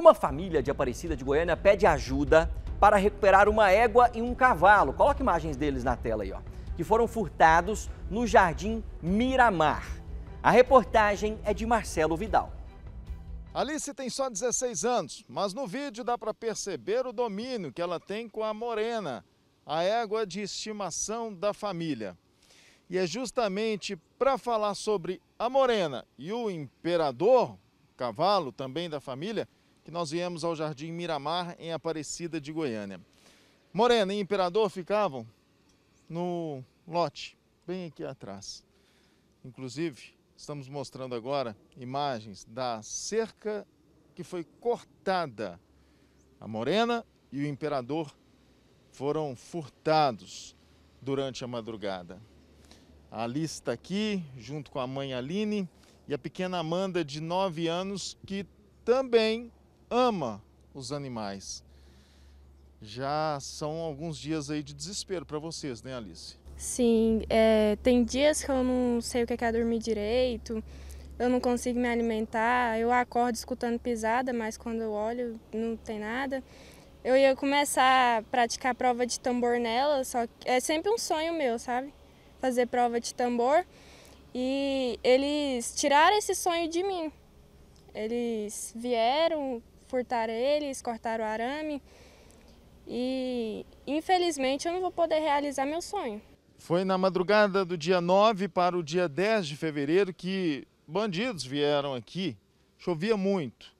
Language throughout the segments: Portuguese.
uma família de Aparecida de Goiânia pede ajuda para recuperar uma égua e um cavalo. Coloque imagens deles na tela aí, ó. Que foram furtados no Jardim Miramar. A reportagem é de Marcelo Vidal. Alice tem só 16 anos, mas no vídeo dá para perceber o domínio que ela tem com a Morena, a égua de estimação da família. E é justamente para falar sobre a Morena e o Imperador, cavalo também da família, que nós viemos ao Jardim Miramar, em Aparecida de Goiânia. Morena e Imperador ficavam no lote, bem aqui atrás. Inclusive, estamos mostrando agora imagens da cerca que foi cortada. A Morena e o Imperador foram furtados durante a madrugada. A Alice está aqui, junto com a mãe Aline, e a pequena Amanda, de 9 anos, que também ama os animais. Já são alguns dias aí de desespero para vocês, né, Alice? Sim, é, tem dias que eu não sei o é que é dormir direito, eu não consigo me alimentar, eu acordo escutando pisada, mas quando eu olho não tem nada. Eu ia começar a praticar prova de tambor nela, só que é sempre um sonho meu, sabe? Fazer prova de tambor. E eles tiraram esse sonho de mim. Eles vieram, furtaram eles, cortaram o arame. E infelizmente eu não vou poder realizar meu sonho. Foi na madrugada do dia 9 para o dia 10 de fevereiro que bandidos vieram aqui. Chovia muito.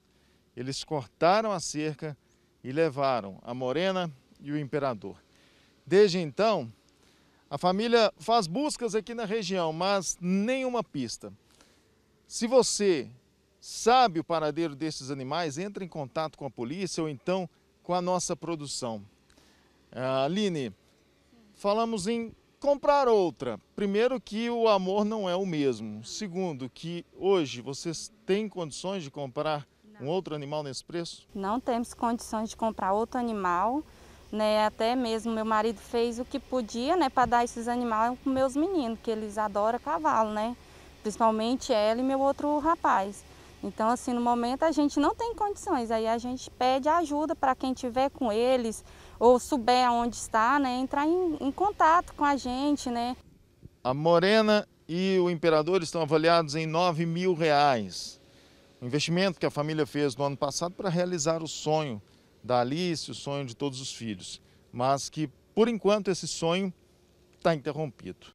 Eles cortaram a cerca e levaram a Morena e o Imperador. Desde então, a família faz buscas aqui na região, mas nenhuma pista. Se você sabe o paradeiro desses animais, entra em contato com a polícia ou então com a nossa produção. Ah, Aline, falamos em comprar outra. Primeiro que o amor não é o mesmo. Segundo que hoje vocês têm condições de comprar um outro animal nesse preço? Não temos condições de comprar outro animal, né? Até mesmo meu marido fez o que podia, né, para dar esses animais para meus meninos, que eles adoram cavalo, né? Principalmente ela e meu outro rapaz. Então, assim, no momento a gente não tem condições, aí a gente pede ajuda para quem tiver com eles ou souber onde está, né, entrar em, em contato com a gente, né. A Morena e o Imperador estão avaliados em 9 mil reais. O investimento que a família fez no ano passado para realizar o sonho da Alice, o sonho de todos os filhos, mas que, por enquanto, esse sonho está interrompido.